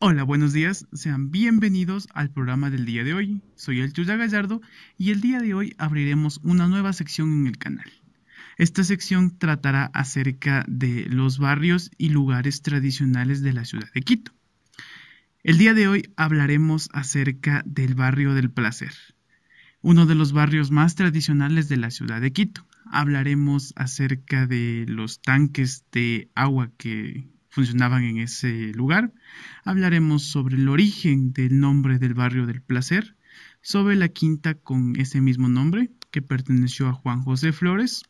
Hola, buenos días, sean bienvenidos al programa del día de hoy. Soy el Chuya Gallardo y el día de hoy abriremos una nueva sección en el canal. Esta sección tratará acerca de los barrios y lugares tradicionales de la ciudad de Quito. El día de hoy hablaremos acerca del barrio del placer, uno de los barrios más tradicionales de la ciudad de Quito. Hablaremos acerca de los tanques de agua que funcionaban en ese lugar. Hablaremos sobre el origen del nombre del barrio del placer, sobre la quinta con ese mismo nombre que perteneció a Juan José Flores.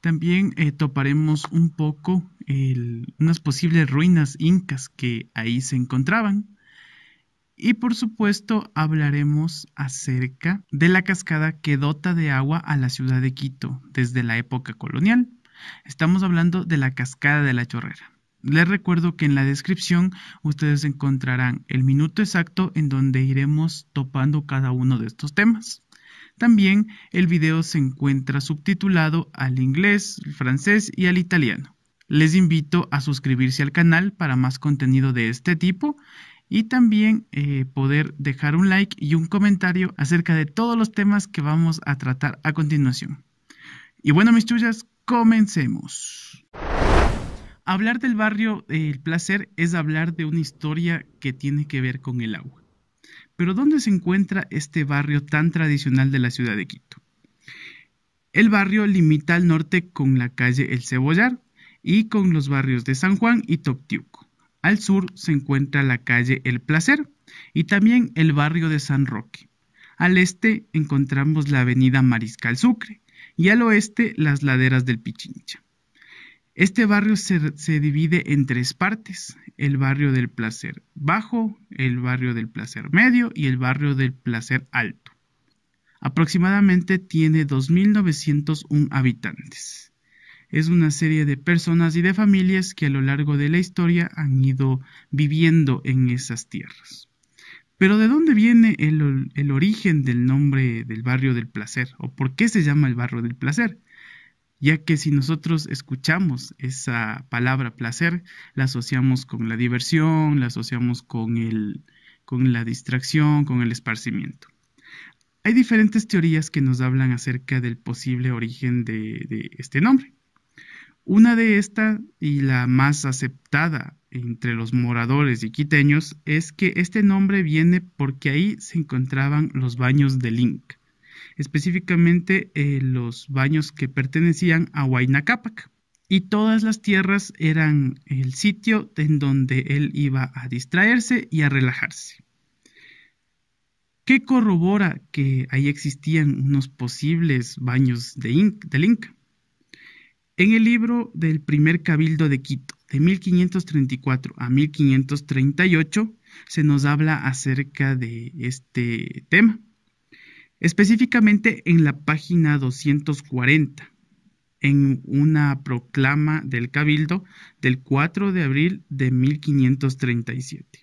También eh, toparemos un poco unas posibles ruinas incas que ahí se encontraban. Y por supuesto hablaremos acerca de la cascada que dota de agua a la ciudad de Quito desde la época colonial. Estamos hablando de la cascada de la chorrera. Les recuerdo que en la descripción ustedes encontrarán el minuto exacto en donde iremos topando cada uno de estos temas. También el video se encuentra subtitulado al inglés, francés y al italiano. Les invito a suscribirse al canal para más contenido de este tipo y también eh, poder dejar un like y un comentario acerca de todos los temas que vamos a tratar a continuación. Y bueno, mis chuyas, comencemos. Hablar del barrio El Placer es hablar de una historia que tiene que ver con el agua. Pero ¿dónde se encuentra este barrio tan tradicional de la ciudad de Quito? El barrio limita al norte con la calle El Cebollar y con los barrios de San Juan y Toptiuco. Al sur se encuentra la calle El Placer y también el barrio de San Roque. Al este encontramos la avenida Mariscal Sucre y al oeste las laderas del Pichincha. Este barrio se, divide en tres partes, el barrio del placer bajo, el barrio del placer medio y el barrio del placer alto. Aproximadamente tiene 2.901 habitantes. Es una serie de personas y de familias que a lo largo de la historia han ido viviendo en esas tierras. Pero ¿de dónde viene el origen del nombre del barrio del placer? ¿O por qué se llama el barrio del placer? ya que si nosotros escuchamos esa palabra placer, la asociamos con la diversión, la asociamos con, con la distracción, con el esparcimiento. Hay diferentes teorías que nos hablan acerca del posible origen de, de este nombre. Una de estas, y la más aceptada entre los moradores y quiteños, es que este nombre viene porque ahí se encontraban los baños de Link específicamente eh, los baños que pertenecían a Huayna Cápac. Y todas las tierras eran el sitio en donde él iba a distraerse y a relajarse. ¿Qué corrobora que ahí existían unos posibles baños de del Inca? En el libro del primer cabildo de Quito, de 1534 a 1538, se nos habla acerca de este tema específicamente en la página 240, en una proclama del Cabildo del 4 de abril de 1537,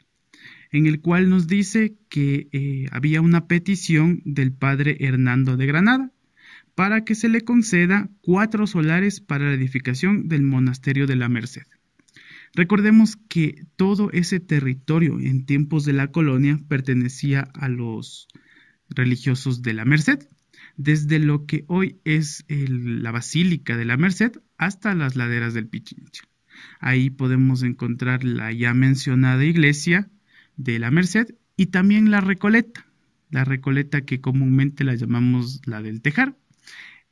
en el cual nos dice que eh, había una petición del padre Hernando de Granada para que se le conceda cuatro solares para la edificación del monasterio de la Merced. Recordemos que todo ese territorio en tiempos de la colonia pertenecía a los religiosos de la Merced, desde lo que hoy es la Basílica de la Merced hasta las laderas del Pichincha. Ahí podemos encontrar la ya mencionada iglesia de la Merced y también la Recoleta, la Recoleta que comúnmente la llamamos la del Tejar.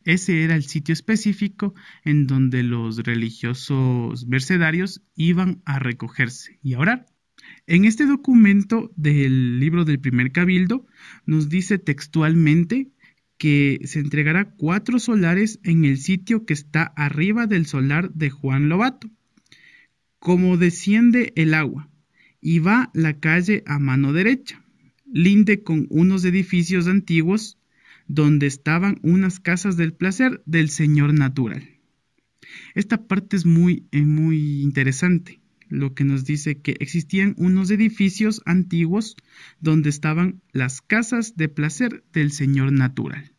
Ese era el sitio específico en donde los religiosos mercedarios iban a recogerse y a orar. En este documento del libro del primer cabildo nos dice textualmente que se entregará cuatro solares en el sitio que está arriba del solar de Juan Lobato, como desciende el agua, y va la calle a mano derecha, linde con unos edificios antiguos donde estaban unas casas del placer del señor natural. Esta parte es muy, eh, muy interesante lo que nos dice que existían unos edificios antiguos donde estaban las casas de placer del Señor Natural.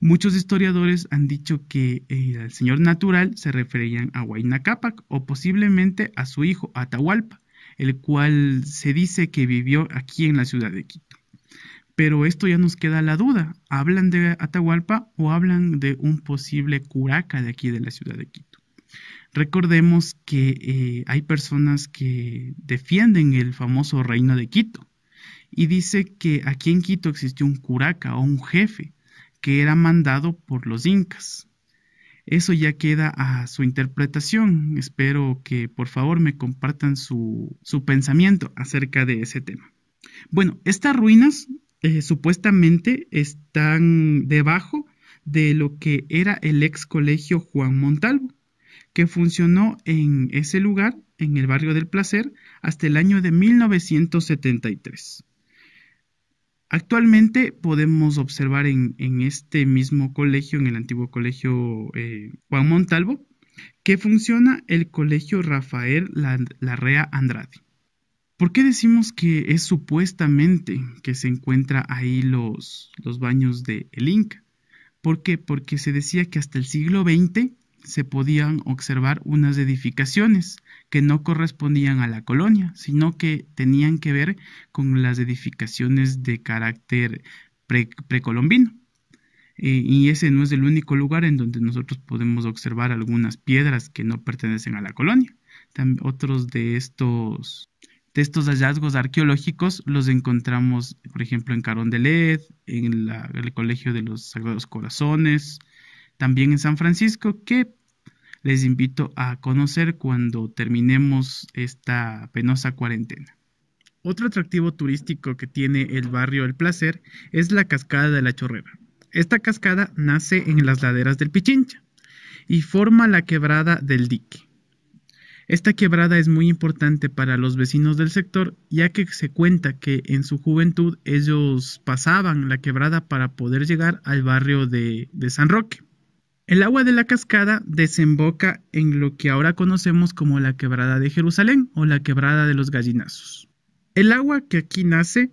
Muchos historiadores han dicho que el eh, Señor Natural se referían a Huayna Cápac o posiblemente a su hijo Atahualpa, el cual se dice que vivió aquí en la ciudad de Quito. Pero esto ya nos queda la duda, ¿hablan de Atahualpa o hablan de un posible curaca de aquí de la ciudad de Quito? Recordemos que eh, hay personas que defienden el famoso reino de Quito y dice que aquí en Quito existió un curaca o un jefe que era mandado por los incas. Eso ya queda a su interpretación. Espero que por favor me compartan su, pensamiento acerca de ese tema. Bueno, estas ruinas eh, supuestamente están debajo de lo que era el ex colegio Juan Montalvo que funcionó en ese lugar, en el barrio del placer, hasta el año de 1973. Actualmente podemos observar en, este mismo colegio, en el antiguo colegio eh, Juan Montalvo, que funciona el colegio Rafael Larrea Andrade. ¿Por qué decimos que es supuestamente que se encuentra ahí los, baños de Inca? ¿Por qué? Porque se decía que hasta el siglo XX se podían observar unas edificaciones que no correspondían a la colonia, sino que tenían que ver con las edificaciones de carácter precolombino. Eh, y ese no es el único lugar en donde nosotros podemos observar algunas piedras que no pertenecen a la colonia. otros de estos, de estos hallazgos arqueológicos los encontramos, por ejemplo, en Carondelet, en el Colegio de los Sagrados Corazones, también en San Francisco, que les invito a conocer cuando terminemos esta penosa cuarentena. Otro atractivo turístico que tiene el barrio El Placer es la Cascada de la Chorrera. Esta cascada nace en las laderas del Pichincha y forma la quebrada del dique. Esta quebrada es muy importante para los vecinos del sector, ya que se cuenta que en su juventud ellos pasaban la quebrada para poder llegar al barrio de, de San Roque. El agua de la cascada desemboca en lo que ahora conocemos como la quebrada de Jerusalén o la quebrada de los gallinazos. El agua que aquí nace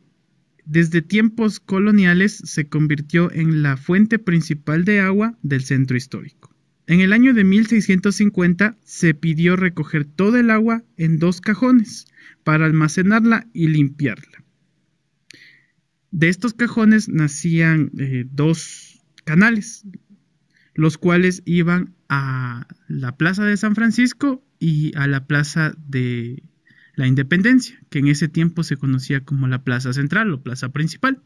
desde tiempos coloniales se convirtió en la fuente principal de agua del centro histórico. En el año de 1650 se pidió recoger toda el agua en dos cajones para almacenarla y limpiarla. De estos cajones nacían eh, dos canales, los cuales iban a la Plaza de San Francisco y a la Plaza de la Independencia, que en ese tiempo se conocía como la Plaza Central o Plaza Principal.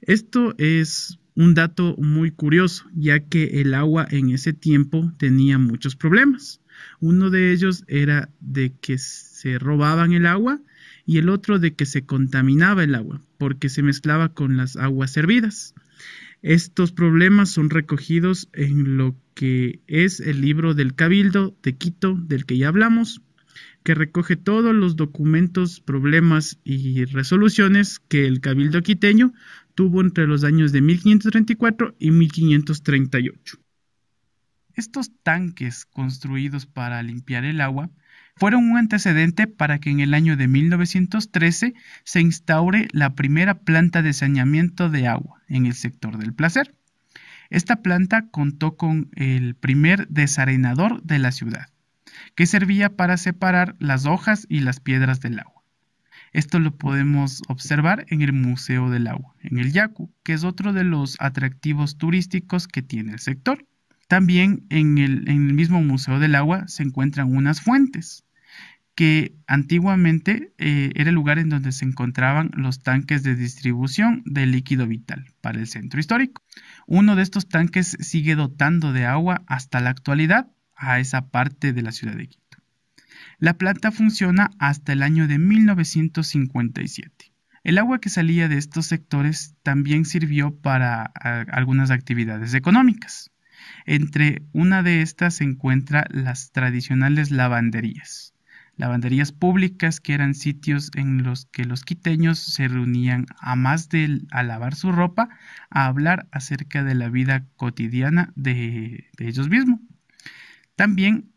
Esto es un dato muy curioso, ya que el agua en ese tiempo tenía muchos problemas. Uno de ellos era de que se robaban el agua y el otro de que se contaminaba el agua porque se mezclaba con las aguas servidas. Estos problemas son recogidos en lo que es el libro del Cabildo de Quito, del que ya hablamos, que recoge todos los documentos, problemas y resoluciones que el Cabildo quiteño tuvo entre los años de 1534 y 1538. Estos tanques construidos para limpiar el agua fueron un antecedente para que en el año de 1913 se instaure la primera planta de saneamiento de agua en el sector del placer. Esta planta contó con el primer desarenador de la ciudad, que servía para separar las hojas y las piedras del agua. Esto lo podemos observar en el Museo del Agua, en el Yacu, que es otro de los atractivos turísticos que tiene el sector. También en el, mismo Museo del Agua se encuentran unas fuentes que antiguamente eh, era el lugar en donde se encontraban los tanques de distribución de líquido vital para el centro histórico. Uno de estos tanques sigue dotando de agua hasta la actualidad a esa parte de la ciudad de Quito. La planta funciona hasta el año de 1957. El agua que salía de estos sectores también sirvió para algunas actividades económicas. Entre una de estas se encuentran las tradicionales lavanderías, lavanderías públicas que eran sitios en los que los quiteños se reunían a más de a lavar su ropa, a hablar acerca de la vida cotidiana de, ellos mismos. También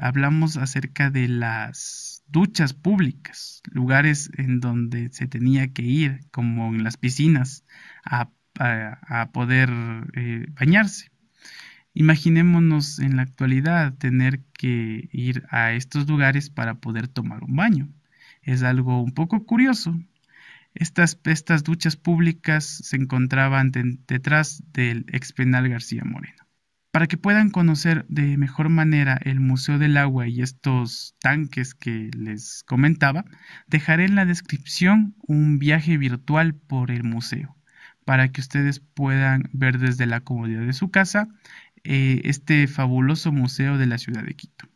hablamos acerca de las duchas públicas, lugares en donde se tenía que ir, como en las piscinas, a, poder eh, bañarse. Imaginémonos en la actualidad tener que ir a estos lugares para poder tomar un baño. Es algo un poco curioso. Estas, duchas públicas se encontraban detrás del expenal García Moreno. Para que puedan conocer de mejor manera el Museo del Agua y estos tanques que les comentaba, dejaré en la descripción un viaje virtual por el museo para que ustedes puedan ver desde la comodidad de su casa eh, este fabuloso museo de la ciudad de Quito.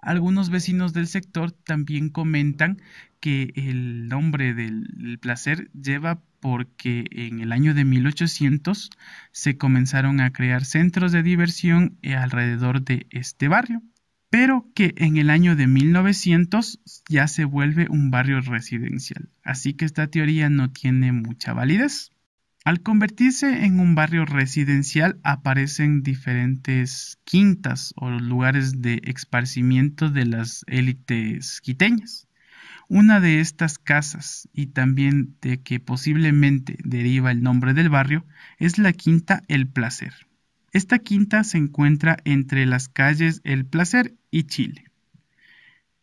Algunos vecinos del sector también comentan que el nombre del placer lleva porque en el año de 1800 se comenzaron a crear centros de diversión eh, alrededor de este barrio, pero que en el año de 1900 ya se vuelve un barrio residencial. Así que esta teoría no tiene mucha validez. Al convertirse en un barrio residencial aparecen diferentes quintas o lugares de esparcimiento de las élites quiteñas. Una de estas casas, y también de que posiblemente deriva el nombre del barrio, es la quinta El Placer. Esta quinta se encuentra entre las calles El Placer y Chile.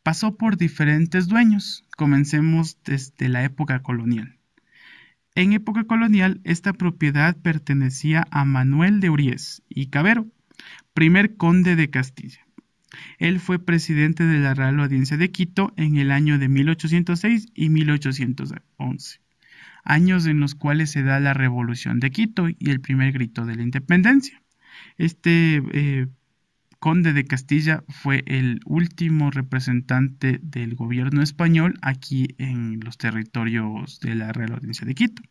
Pasó por diferentes dueños, comencemos desde la época colonial. En época colonial, esta propiedad pertenecía a Manuel de Uriés y Cabero, primer conde de Castilla. Él fue presidente de la Real Audiencia de Quito en el año de 1806 y 1811, años en los cuales se da la Revolución de Quito y el primer grito de la independencia. Este eh, conde de Castilla fue el último representante del gobierno español aquí en los territorios de la Real Audiencia de Quito.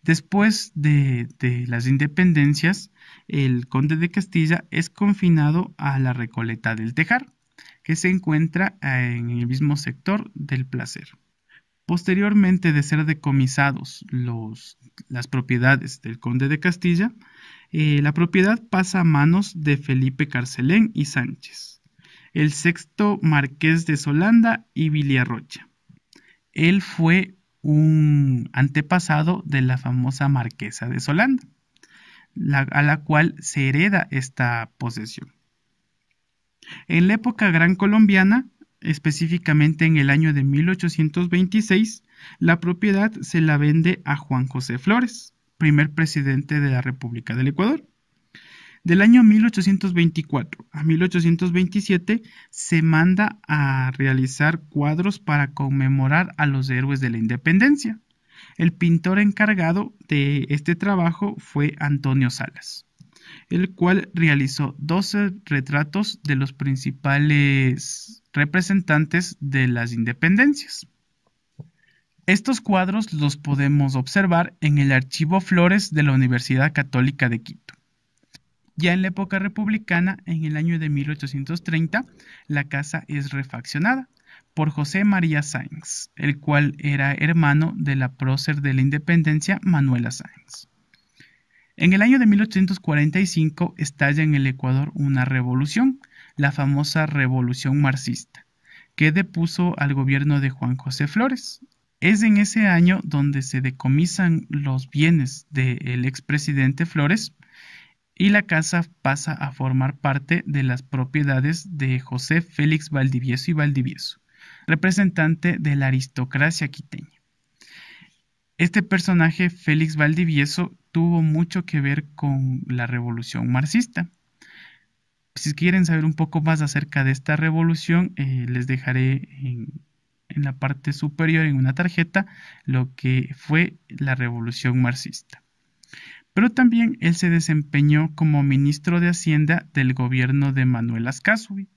Después de, las independencias, el conde de Castilla es confinado a la Recoleta del Tejar, que se encuentra eh, en el mismo sector del placer. Posteriormente de ser decomisados los, las propiedades del conde de Castilla, eh, la propiedad pasa a manos de Felipe Carcelén y Sánchez, el sexto marqués de Solanda y Villarrocha. Él fue un antepasado de la famosa marquesa de Solanda, a la cual se hereda esta posesión. En la época gran colombiana, específicamente en el año de 1826, la propiedad se la vende a Juan José Flores, primer presidente de la República del Ecuador. Del año 1824 a 1827 se manda a realizar cuadros para conmemorar a los héroes de la independencia. El pintor encargado de este trabajo fue Antonio Salas, el cual realizó 12 retratos de los principales representantes de las independencias. Estos cuadros los podemos observar en el Archivo Flores de la Universidad Católica de Quito. Ya en la época republicana, en el año de 1830, la casa es refaccionada por José María Sáenz, el cual era hermano de la prócer de la independencia Manuela Sáenz. En el año de 1845 estalla en el Ecuador una revolución, la famosa Revolución Marxista, que depuso al gobierno de Juan José Flores es en ese año donde se decomisan los bienes del expresidente Flores y la casa pasa a formar parte de las propiedades de José Félix Valdivieso y Valdivieso, representante de la aristocracia quiteña. Este personaje, Félix Valdivieso, tuvo mucho que ver con la revolución marxista. Si quieren saber un poco más acerca de esta revolución, eh, les dejaré en en la parte superior en una tarjeta lo que fue la revolución marxista. Pero también él se desempeñó como ministro de Hacienda del gobierno de Manuel Ascasubi.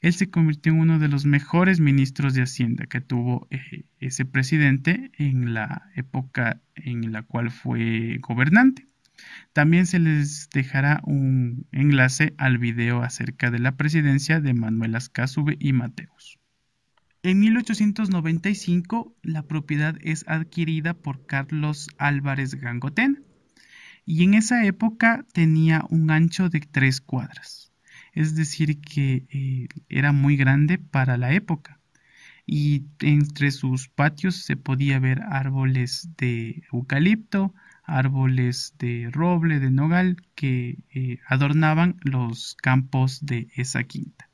Él se convirtió en uno de los mejores ministros de Hacienda que tuvo eh, ese presidente en la época en la cual fue gobernante. También se les dejará un enlace al video acerca de la presidencia de Manuel Ascasube y Mateus. En 1895 la propiedad es adquirida por Carlos Álvarez Gangotén y en esa época tenía un ancho de tres cuadras, es decir que eh, era muy grande para la época y entre sus patios se podía ver árboles de eucalipto, árboles de roble, de nogal que eh, adornaban los campos de esa quinta.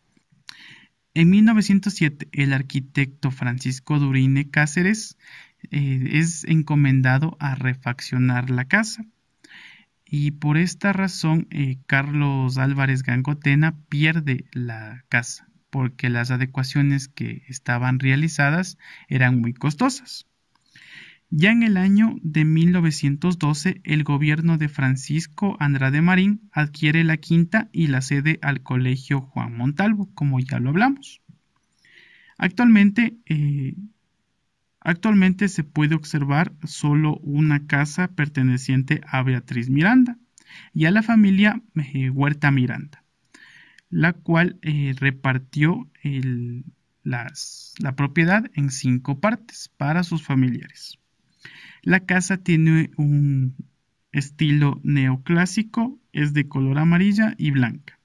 En 1907, el arquitecto Francisco Durine Cáceres eh, es encomendado a refaccionar la casa. Y por esta razón, eh, Carlos Álvarez Gangotena pierde la casa, porque las adecuaciones que estaban realizadas eran muy costosas. Ya en el año de 1912, el gobierno de Francisco Andrade Marín adquiere la quinta y la cede al Colegio Juan Montalvo, como ya lo hablamos. Actualmente, eh, actualmente se puede observar solo una casa perteneciente a Beatriz Miranda y a la familia eh, Huerta Miranda, la cual eh, repartió la propiedad en cinco partes para sus familiares. La casa tiene un estilo neoclásico, es de color amarilla y blanca.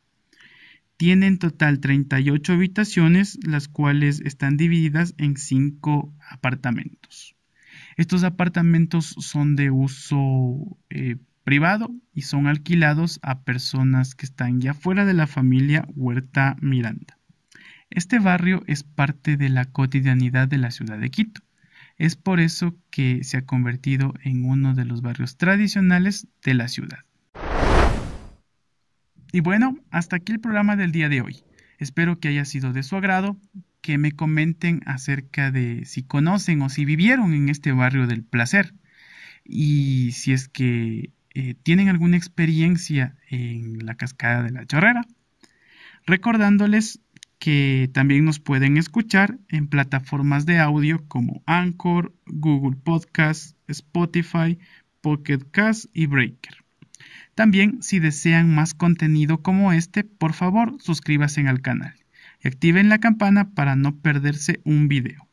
Tiene en total 38 habitaciones, las cuales están divididas en 5 apartamentos. Estos apartamentos son de uso eh, privado y son alquilados a personas que están ya fuera de la familia Huerta Miranda. Este barrio es parte de la cotidianidad de la ciudad de Quito. Es por eso que se ha convertido en uno de los barrios tradicionales de la ciudad. Y bueno, hasta aquí el programa del día de hoy. Espero que haya sido de su agrado, que me comenten acerca de si conocen o si vivieron en este barrio del placer y si es que eh, tienen alguna experiencia en la cascada de la chorrera. Recordándoles que también nos pueden escuchar en plataformas de audio como Anchor, Google Podcast, Spotify, Pocket Cast y Breaker. También, si desean más contenido como este, por favor suscríbanse al canal y activen la campana para no perderse un video.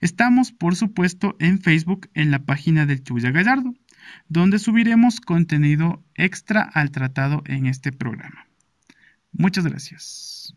Estamos, por supuesto, en Facebook en la página del Chuya Gallardo, donde subiremos contenido extra al tratado en este programa. Muchas gracias.